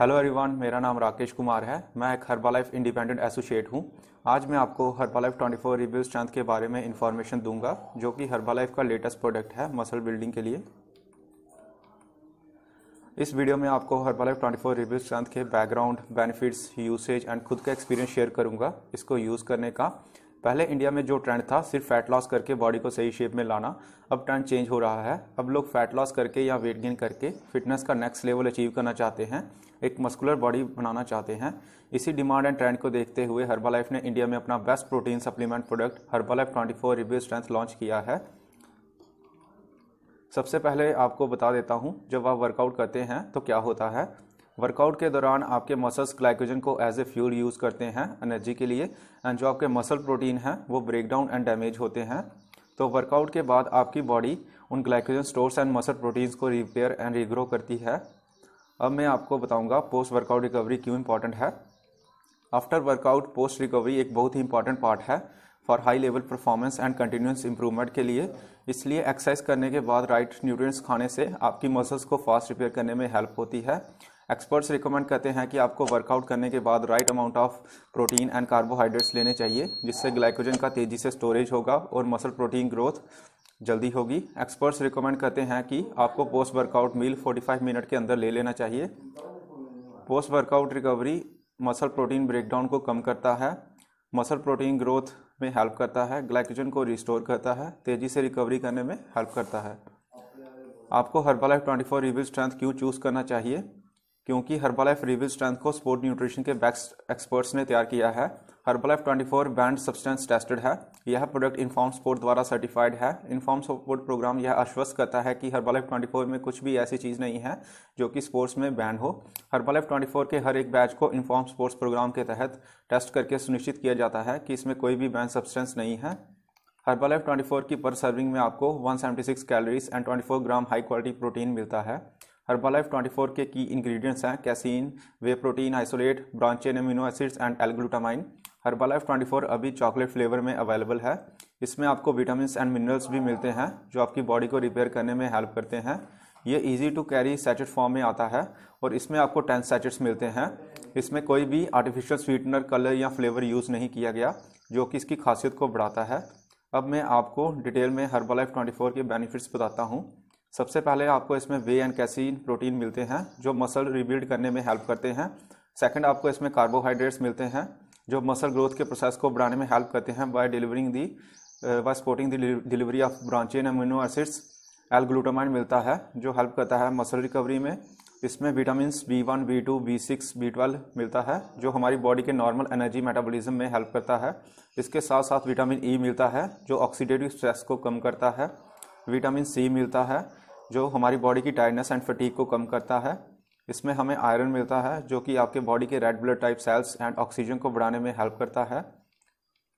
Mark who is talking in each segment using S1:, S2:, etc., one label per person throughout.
S1: hello everyone मेरा नाम राकेश कुमार है मैं एक हर्बा लाइफ इंडिपेंडेंट एसोसिएट हूँ आज मैं आपको Herbalife twenty four review strength के बारे में इन्फॉर्मेशन दूंगा जो कि हर्बा लाइफ का लेटेस्ट प्रोडक्ट है मसल बिल्डिंग के लिए इस वीडियो में आपको Herbalife twenty four review strength के बैकग्राउंड बेनिफिट्स यूसेज एंड खुद का एक्सपीरियंस शेयर करूँगा इसको यूज़ करने का पहले इंडिया में जो ट्रेंड था सिर्फ फैट लॉस करके बॉडी को सही शेप में लाना अब ट्रेंड चेंज हो रहा है अब लोग फैट लॉस करके या वेट गेन करके फिटनेस का नेक्स्ट लेवल अचीव करना चाहते हैं एक मस्कुलर बॉडी बनाना चाहते हैं इसी डिमांड एंड ट्रेंड को देखते हुए हर्बा लाइफ ने इंडिया में अपना best protein supplement product Herbalife twenty four review strength launch किया है सबसे पहले आपको बता देता हूँ जब आप वर्कआउट करते हैं तो क्या होता है वर्कआउट के दौरान आपके मसल्स ग्लाइकोजन को एज ए फ्यूल यूज़ करते हैं एनर्जी के लिए एंड जो आपके मसल प्रोटीन हैं वो ब्रेक डाउन एंड डैमेज होते हैं तो वर्कआउट के बाद आपकी बॉडी उन glycogen stores and muscle proteins को रिपेयर एंड रिग्रो करती है अब मैं आपको बताऊंगा पोस्ट वर्कआउट रिकवरी क्यों इंपॉर्टेंट है आफ्टर वर्कआउट पोस्ट रिकवरी एक बहुत ही इंपॉर्टेंट पार्ट है for high level performance and continuous improvement के लिए इसलिए एक्सरसाइज करने के बाद राइट न्यूट्रिएंट्स खाने से आपकी मसल्स को फास्ट रिपेयर करने में हेल्प होती है एक्सपर्ट्स रिकमेंड करते हैं कि आपको वर्कआउट करने के बाद right amount of protein and carbohydrates लेने चाहिए जिससे ग्लाइकोजन का तेज़ी से स्टोरेज होगा और मसल प्रोटीन ग्रोथ जल्दी होगी एक्सपर्ट्स रिकमेंड करते हैं कि आपको पोस्ट वर्कआउट मील 45 मिनट के अंदर ले लेना चाहिए post workout recovery muscle protein breakdown को कम करता है मसल प्रोटीन ग्रोथ में हेल्प करता है ग्लाइकोजन को रिस्टोर करता है तेज़ी से रिकवरी करने में हेल्प करता है आपको Herbalife twenty four review strength क्यों चूज़ करना चाहिए क्योंकि हर्बालाइफ रिव्यू स्ट्रेंथ को स्पोर्ट न्यूट्रिशन के बेस्ट एक्सपर्ट्स ने तैयार किया है हर्बालाइफ 24 बैंड सब्सटेंस टेस्टेड है यह प्रोडक्ट इन्फॉर्म स्पोर्ट द्वारा सर्टिफाइड है इनफॉर्म स्पोर्ट प्रोग्राम यह आश्वस्त करता है कि हर्बालाइफ 24 में कुछ भी ऐसी चीज़ नहीं है जो कि स्पोर्ट्स में बैंड हो हर्बालाइफ 24 के हर एक बैच को इन्फॉर्म स्पोर्ट्स प्रोग्राम के तहत टेस्ट करके सुनिश्चित किया जाता है कि इसमें कोई भी बैंड सब्सटेंस नहीं है हर्बालाइफ फोर की पर सर्विंग में आपको six calories and four gram high quality protein मिलता है हर्बालाइफ फोर के की इंग्रेडिएंट्स हैं casein whey protein isolate branched amino acids and L glutamine Herbalife four अभी चॉकलेट फ्लेवर में अवेलेबल है इसमें आपको विटामिन एंड मिनरल्स भी मिलते हैं जो आपकी बॉडी को रिपेयर करने में हेल्प करते हैं ये easy to carry sachet form में आता है और इसमें आपको टेन सैचेट्स मिलते हैं इसमें कोई भी आर्टिफिशियल स्वीटनर कलर या फ्लेवर यूज़ नहीं किया गया जो कि इसकी खासियत को बढ़ाता है अब मैं आपको डिटेल में ट्वेंटी फोर के बेनिफिट्स बताता हूँ सबसे पहले आपको इसमें वे एंड कैसीन प्रोटीन मिलते हैं जो मसल रिबिल्ड करने में हेल्प करते हैं सेकंड आपको इसमें कार्बोहाइड्रेट्स मिलते हैं जो मसल ग्रोथ के प्रोसेस को बढ़ाने में हेल्प करते हैं by delivering the by supporting the delivery of branched amino acids L glutamine मिलता है जो हेल्प करता है मसल रिकवरी में इसमें vitamin B one B two B six B twelve मिलता है जो हमारी बॉडी के नॉर्मल एनर्जी मेटाबॉलिज्म में हेल्प करता है इसके साथ साथ विटामिन ई e मिलता है जो ऑक्सीडेटिव स्ट्रेस को कम करता है विटामिन सी मिलता है जो हमारी बॉडी की टायर्डनेस एंड फटीक को कम करता है इसमें हमें आयरन मिलता है जो कि आपके बॉडी के red blood type cells and oxygen को बढ़ाने में हेल्प करता है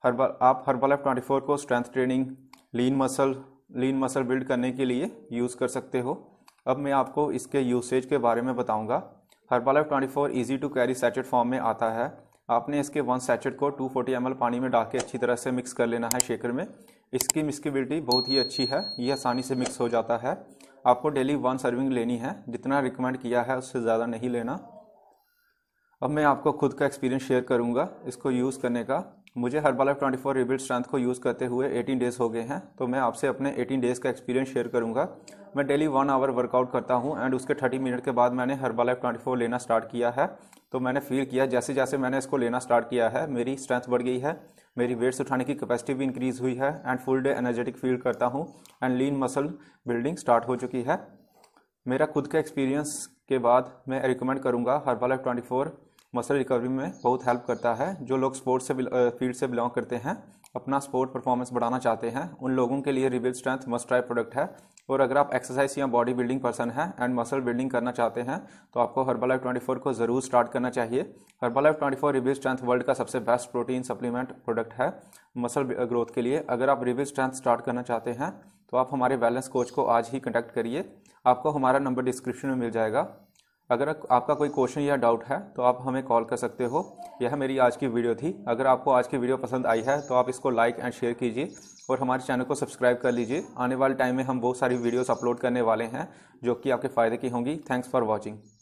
S1: हर्बल आप हर्बल एफ ट्वेंटी फोर को strength training lean muscle lean muscle build करने के लिए यूज़ कर सकते हो अब मैं आपको इसके यूसेज के बारे में बताऊंगा herbal F twenty four easy to carry sachet form में आता है आपने इसके वन सैचेट को 240 फोर्टी पानी में डाल के अच्छी तरह से मिक्स कर लेना है शेकर में इसकी मिस्किबिलिटी बहुत ही अच्छी है ये आसानी से मिक्स हो जाता है आपको डेली वन सर्विंग लेनी है जितना रिकमेंड किया है उससे ज़्यादा नहीं लेना अब मैं आपको खुद का एक्सपीरियंस शेयर करूँगा इसको यूज़ करने का मुझे herbal twenty four rebuild strength को यूज़ करते हुए 18 डेज़ हो गए हैं तो मैं आपसे अपने 18 डेज़ का एक्सपीरियंस शेयर करूँगा मैं डेली वन आवर वर्कआउट करता हूँ एंड उसके 30 मिनट के बाद मैंने हर बाल ट्वेंटी फोर लेना स्टार्ट किया है तो मैंने फील किया जैसे जैसे मैंने इसको लेना स्टार्ट किया है मेरी स्ट्रेंथ बढ़ गई है मेरी वेट्स उठाने की कैपेसिटी भी इंक्रीज़ हुई है and full day energetic feel करता हूँ and lean muscle building start हो चुकी है मेरा खुद का एक्सपीरियंस के बाद मैं रिकमेंड करूँगा हर एफ ट्वेंटी मसल रिकवरी में बहुत हेल्प करता है जो लोग स्पोर्ट्स से फील्ड से बिलोंग करते हैं अपना स्पोर्ट परफॉर्मेंस बढ़ाना चाहते हैं उन लोगों के लिए rebuild strength must try product है और अगर आप एक्सरसाइज या बॉडी बिल्डिंग पर्सन हैं एंड मसल बिल्डिंग करना चाहते हैं तो आपको हर्बल एफ ट्वेंटी फोर को ज़रूर स्टार्ट करना चाहिए herbal F twenty four rebuild strength world का सबसे बेस्ट प्रोटीन सप्लीमेंट प्रोडक्ट है मसल ग्रोथ के लिए अगर आप रिबिल स्ट्रेंथ स्टार्ट करना चाहते हैं तो आप हमारे बैलेंस कोच को आज ही कंटेक्ट करिए आपको हमारा नंबर डिस्क्रिप्शन में मिल जाएगा अगर आपका कोई क्वेश्चन या डाउट है तो आप हमें कॉल कर सकते हो यह मेरी आज की वीडियो थी अगर आपको आज की वीडियो पसंद आई है तो आप इसको लाइक एंड शेयर कीजिए और हमारे चैनल को सब्सक्राइब कर लीजिए आने वाले टाइम में हम बहुत सारी वीडियोस अपलोड करने वाले हैं जो कि आपके फ़ायदे की होंगी थैंक्स फॉर वॉचिंग